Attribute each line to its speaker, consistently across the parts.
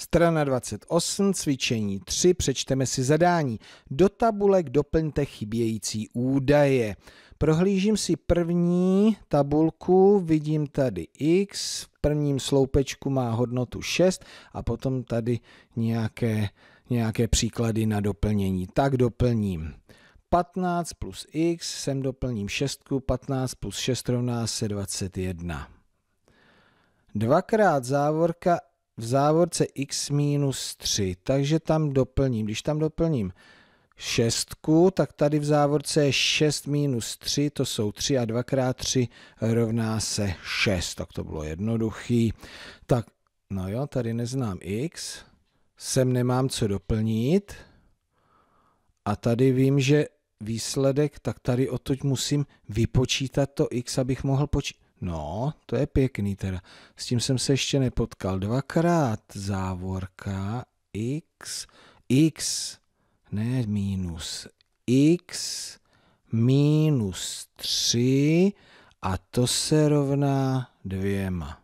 Speaker 1: Strana 28, cvičení 3, přečteme si zadání. Do tabulek doplňte chybějící údaje. Prohlížím si první tabulku, vidím tady x, v prvním sloupečku má hodnotu 6 a potom tady nějaké, nějaké příklady na doplnění. Tak doplním. 15 plus x, sem doplním 6, 15 plus 6 rovná se 21. Dvakrát závorka v závorce x minus 3, takže tam doplním, když tam doplním 6, tak tady v závorce je 6 minus 3, to jsou 3 a 2 krát 3 rovná se 6, tak to bylo jednoduchý. Tak, no jo, tady neznám x, sem nemám co doplnit a tady vím, že výsledek, tak tady odtud musím vypočítat to x, abych mohl počítat. No, to je pěkný teda. S tím jsem se ještě nepotkal. Dvakrát závorka x, x, ne minus, x minus 3 a to se rovná dvěma.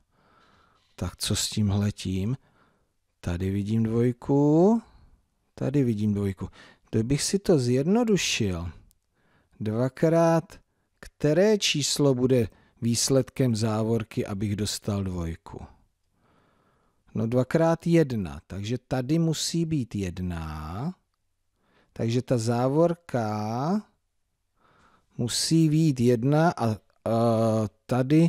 Speaker 1: Tak co s tím letím? Tady vidím dvojku, tady vidím dvojku. Kdybych si to zjednodušil, dvakrát které číslo bude výsledkem závorky, abych dostal dvojku. No dvakrát jedna, takže tady musí být jedna. Takže ta závorka musí být jedna a, a tady,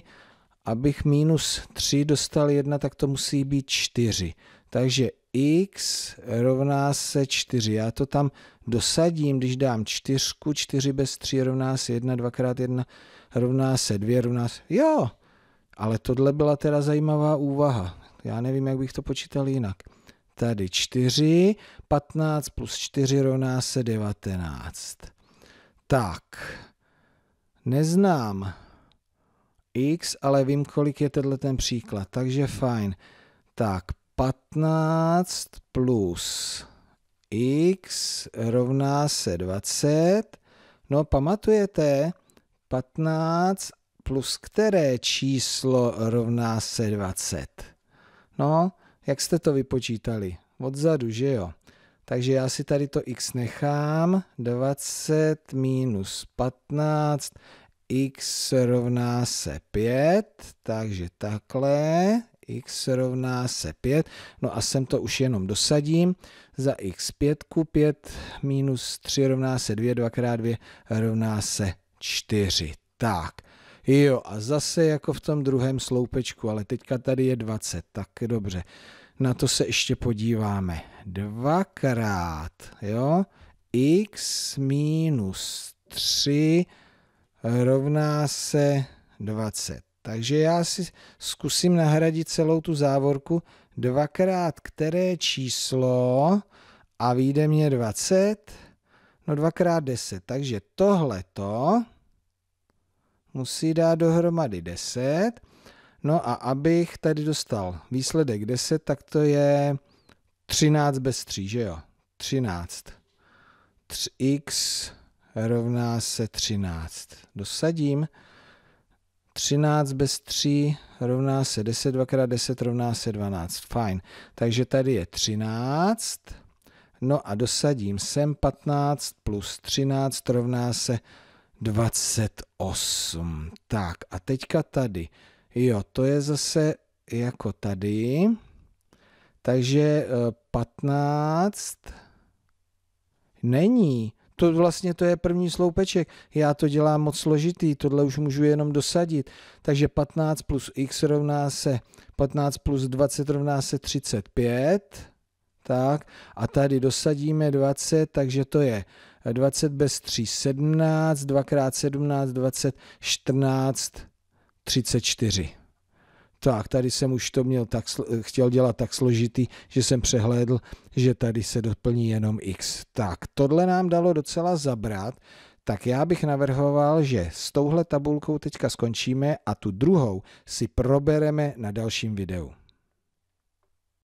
Speaker 1: abych minus 3 dostal jedna, tak to musí být 4. Takže x rovná se 4. Já to tam dosadím, když dám 4, 4 bez 3 rovná se 1, 2 1, 1 rovná se dvě, rovná se... Jo, ale tohle byla teda zajímavá úvaha. Já nevím, jak bych to počítal jinak. Tady 4, 15 plus 4 rovná se 19. Tak, neznám x, ale vím, kolik je tenhle ten příklad, takže fajn. Tak, 15 plus x rovná se 20. No, pamatujete, 15 plus které číslo rovná se 20? No, jak jste to vypočítali? Odzadu, že jo? Takže já si tady to x nechám. 20 minus 15, x rovná se 5, takže takhle, x rovná se 5, no a sem to už jenom dosadím, za x 5, 5 minus 3 rovná se 2, 2 krát 2 rovná se 4. Tak. Jo, a zase jako v tom druhém sloupečku, ale teďka tady je 20, tak dobře. Na to se ještě podíváme. Dvakrát, jo, x minus 3 rovná se 20. Takže já si zkusím nahradit celou tu závorku dvakrát které číslo a vyjde mě 20. No dvakrát 10. Takže tohleto musí dát dohromady 10. No a abych tady dostal výsledek 10, tak to je 13 bez 3, že jo? 13. 3x rovná se 13. Dosadím. 13 bez 3 rovná se 10, 2 x 10 rovná se 12. Fajn. Takže tady je 13. No a dosadím sem 15 plus 13 rovná se 28. Tak a teďka tady. Jo, to je zase jako tady. Takže 15 eh, není. To vlastně to je první sloupeček. Já to dělám moc složitý, tohle už můžu jenom dosadit. Takže 15 plus x rovná se 15 plus 20 rovná se 35 tak a tady dosadíme 20, takže to je 20 bez 3, 17, 2 x 17, 20, 14, 34. Tak, tady jsem už to měl tak, chtěl dělat tak složitý, že jsem přehlédl, že tady se doplní jenom x. Tak, tohle nám dalo docela zabrat, tak já bych navrhoval, že s touhle tabulkou teďka skončíme a tu druhou si probereme na dalším videu.